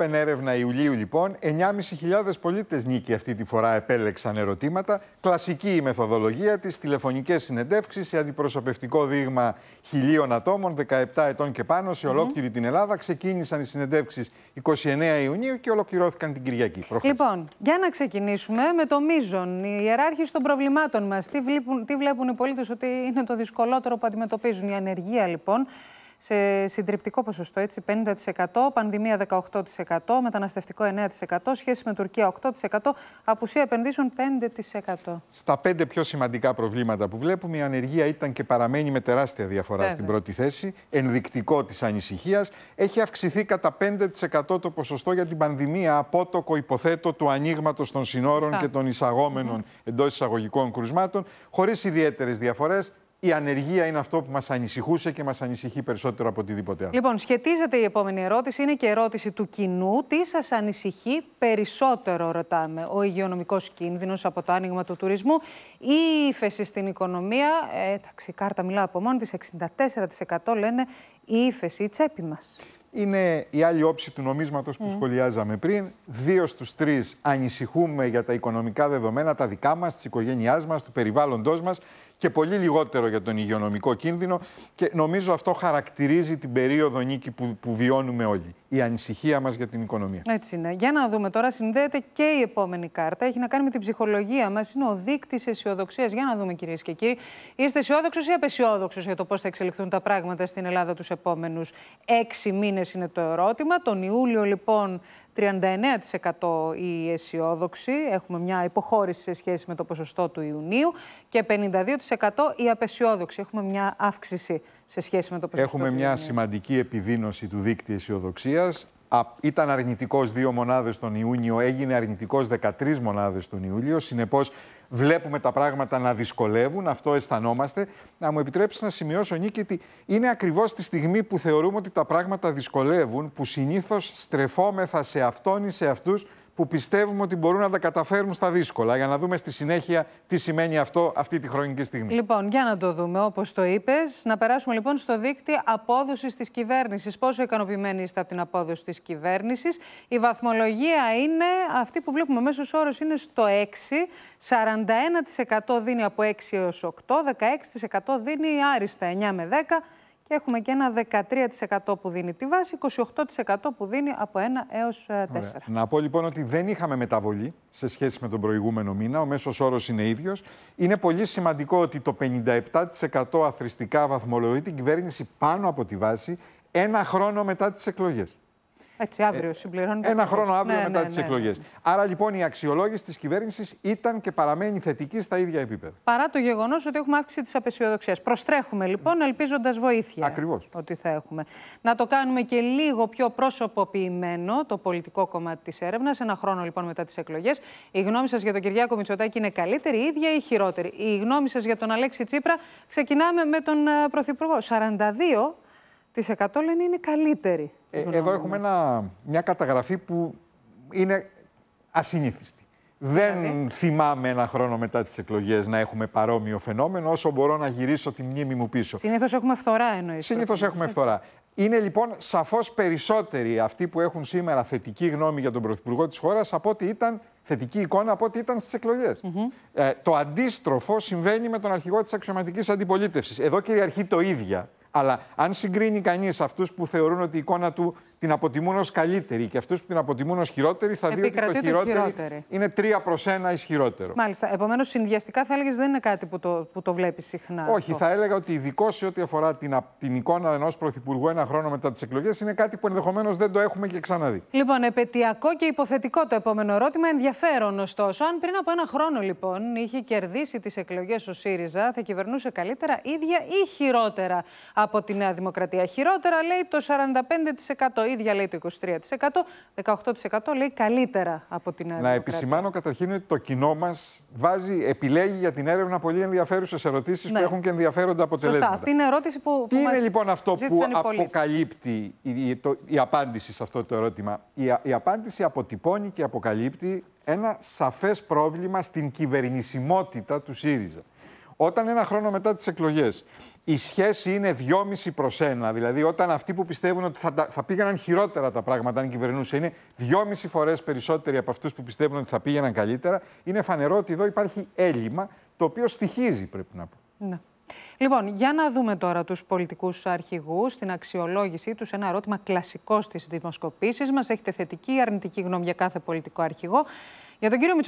Open έρευνα Ιουλίου λοιπόν, 9.500 πολίτες νίκη αυτή τη φορά επέλεξαν ερωτήματα. Κλασική η μεθοδολογία της, τηλεφωνικές συνεντεύξεις σε αντιπροσωπευτικό δείγμα χιλίων ατόμων, 17 ετών και πάνω, σε ολόκληρη mm -hmm. την Ελλάδα. Ξεκίνησαν οι συνεντεύξεις 29 Ιουνίου και ολοκληρώθηκαν την Κυριακή. Λοιπόν, για να ξεκινήσουμε με το μείζον, η ιεράρχηση των προβλημάτων μας. Τι βλέπουν, τι βλέπουν οι πολίτες ότι είναι το δυσκολότερο που αντιμετωπίζουν, η ανεργία λοιπόν σε συντριπτικό ποσοστό, έτσι, 50%, πανδημία 18%, μεταναστευτικό 9%, σχέση με Τουρκία 8%, απουσία επενδύσεων 5%. Στα πέντε πιο σημαντικά προβλήματα που βλέπουμε, η ανεργία ήταν και παραμένει με τεράστια διαφορά στην πρώτη θέση, ενδεικτικό της ανησυχίας. Έχει αυξηθεί κατά 5% το ποσοστό για την πανδημία, απότοκο υποθέτω του ανοίγματος των συνόρων και των εισαγόμενων mm εντός εισαγωγικών κρουσμάτων, χωρίς ιδιαίτερες διαφορές η ανεργία είναι αυτό που μας ανησυχούσε και μας ανησυχεί περισσότερο από οτιδήποτε άλλο. Λοιπόν, σχετίζεται η επόμενη ερώτηση, είναι και ερώτηση του κοινού. Τι σας ανησυχεί περισσότερο, ρωτάμε, ο υγειονομικός κίνδυνος από το άνοιγμα του τουρισμού ή η ύφεση στην οικονομία. Ε, εντάξει, η κάρτα μιλά καρτα μιλάω μόνη της, 64% λένε η ύφεση, η τσέπη μας είναι η άλλη όψη του νομίσματος που σχολιάζαμε πριν. Δύο στους τρεις ανησυχούμε για τα οικονομικά δεδομένα, τα δικά μας, της οικογένειάς μας, του περιβάλλοντός μας και πολύ λιγότερο για τον υγειονομικό κίνδυνο και νομίζω αυτό χαρακτηρίζει την περίοδο νίκη που, βιώνουμε όλοι. Η ανησυχία μας για την οικονομία. Έτσι είναι. Για να δούμε τώρα, συνδέεται και η επόμενη κάρτα. Έχει να κάνει με την ψυχολογία μας Είναι ο δείκτης αισιοδοξίας. Για να δούμε κυρίες και κύριοι. Είστε αισιόδοξος ή απεσιόδοξος για το πώς θα εξελιχθούν τα πράγματα στην Ελλάδα τους επόμενους έξι μήνες είναι το ερώτημα. Τον Ιούλιο λοιπόν 39% οι αισιόδοξοι, έχουμε μια υποχώρηση σε σχέση με το ποσοστό του Ιουνίου και 52% οι απεσιόδοξοι, έχουμε μια αύξηση σε σχέση με το ποσοστό Έχουμε μια σημαντική επιδείνωση του δίκτυου αισιοδοξίας ήταν αρνητικός δύο μονάδες τον Ιούνιο, έγινε αρνητικός 13 μονάδες τον Ιούλιο. Συνεπώς βλέπουμε τα πράγματα να δυσκολεύουν, αυτό αισθανόμαστε. Να μου επιτρέψεις να σημειώσω, Νίκη, ότι είναι ακριβώς τη στιγμή που θεωρούμε ότι τα πράγματα δυσκολεύουν, που συνήθως στρεφόμεθα σε αυτόν ή σε αυτούς που πιστεύουμε ότι μπορούν να τα καταφέρουν στα δύσκολα. Για να δούμε στη συνέχεια τι σημαίνει αυτό αυτή τη χρονική στιγμή. Λοιπόν, για να το δούμε, όπως το είπες, να περάσουμε λοιπόν στο δίκτυο απόδοσης της κυβέρνησης. Πόσο ικανοποιημένοι είστε από την απόδοση της κυβέρνησης. Η βαθμολογία είναι αυτή που βλέπουμε. μέσω όρος είναι στο 6. 41% δίνει από 6 έω 8. 16% δίνει άριστα 9 με 10 έχουμε και ένα 13% που δίνει τη βάση, 28% που δίνει από 1 έως 4. Ε, Να πω λοιπόν ότι δεν είχαμε μεταβολή σε σχέση με τον προηγούμενο μήνα, ο μέσος όρος είναι ίδιος. Είναι πολύ σημαντικό ότι το 57% αθρηστικά βαθμολογεί την κυβέρνηση πάνω από τη βάση ένα χρόνο μετά τις εκλογές. Έτσι, ε, αύριο συμπληρώνει. Ένα χρόνο αύριο ναι, μετά ναι, τις ναι. εκλογές. Άρα λοιπόν η αξιολόγηση της κυβέρνησης ήταν και παραμένει θετική στα ίδια επίπεδα. Παρά το γεγονός ότι έχουμε αύξηση της απεσιοδοξίας. Προστρέχουμε λοιπόν, ναι. ελπίζοντας βοήθεια. Ακριβώς. Ότι θα έχουμε. Να το κάνουμε και λίγο πιο προσωποποιημένο το πολιτικό κομμάτι της έρευνας. Ένα χρόνο λοιπόν μετά τις εκλογές. Η γνώμη σας για τον Κυριάκο Μητσοτάκη είναι καλύτερη, η ίδια ή χειρότερη. Η γνώμη σας για τον Αλέξη Τσίπρα ξεκινάμε με τον ε, Πρωθυπουργό. 42 τη 100 λένε είναι καλύτερη. Ε, εδώ έχουμε ένα, μια καταγραφή που είναι ασυνήθιστη. Δεν θυμάμαι ένα χρόνο μετά τις εκλογές να έχουμε παρόμοιο φαινόμενο, όσο μπορώ να γυρίσω τη μνήμη μου πίσω. Συνήθως έχουμε φθορά, εννοείται. Συνήθω έχουμε φθορά. Είναι λοιπόν σαφώς περισσότεροι αυτοί που έχουν σήμερα θετική γνώμη για τον Πρωθυπουργό της χώρας από ότι ήταν θετική εικόνα από ό,τι ήταν στις εκλογές. ε, το αντίστροφο συμβαίνει με τον αρχηγό της αξιωματικής αντιπολίτευσης. Εδώ κυριαρχεί το ίδια αλλά αν συγκρίνει κανείς αυτούς που θεωρούν ότι η εικόνα του την αποτιμούν ως καλύτερη και αυτούς που την αποτιμούν ως χειρότερη θα δει ότι το χειρότερο είναι τρία προς ένα ισχυρότερο. Μάλιστα. Επομένως, συνδυαστικά θα έλεγες δεν είναι κάτι που το, που το βλέπεις συχνά. Όχι, αυτό. θα έλεγα ότι ειδικό σε ό,τι αφορά την, την εικόνα ενός πρωθυπουργού ένα χρόνο μετά τις εκλογές είναι κάτι που ενδεχομένως δεν το έχουμε και ξαναδεί. Λοιπόν, επαιτειακό και υποθετικό το επόμενο ερώτημα. Ενδιαφέρον ωστόσο. Αν πριν από ένα χρόνο λοιπόν είχε κερδίσει τις εκλογές ο ΣΥΡΙΖΑ, θα κυβερνούσε καλύτερα ίδια ή χειρότερα από τη Νέα Δημοκρατία. Χειρότερα λέει το 45% ίδια λέει το 23%, 18% λέει καλύτερα από την έρευνα. Να επισημάνω καταρχήν ότι το κοινό μας βάζει, επιλέγει για την έρευνα πολύ ενδιαφέρουσες ερωτήσεις ναι. που έχουν και ενδιαφέροντα αποτελέσματα. Σωστά, αυτή είναι ερώτηση που. Τι που είναι λοιπόν αυτό που αποκαλύπτει η, το, η απάντηση σε αυτό το ερώτημα. Η, η απάντηση αποτυπώνει και αποκαλύπτει ένα σαφές πρόβλημα στην κυβερνησιμότητα του ΣΥΡΙΖΑ. Όταν ένα χρόνο μετά τις εκλογές η σχέση είναι δυόμιση προς ένα, δηλαδή όταν αυτοί που πιστεύουν ότι θα, θα πήγαιναν χειρότερα τα πράγματα αν κυβερνούσε είναι δυόμιση φορές περισσότεροι από αυτούς που πιστεύουν ότι θα πήγαιναν καλύτερα, είναι φανερό ότι εδώ υπάρχει έλλειμμα το οποίο στοιχίζει, πρέπει να πω. Ναι. Λοιπόν, για να δούμε τώρα τους πολιτικούς αρχηγούς, την αξιολόγησή τους. Ένα ερώτημα κλασικό στις δημοσκοπήσεις μας. Έχετε θετική ή αρνητική γνώμη για κάθε πολιτικό αρχηγό. Για τον κύριο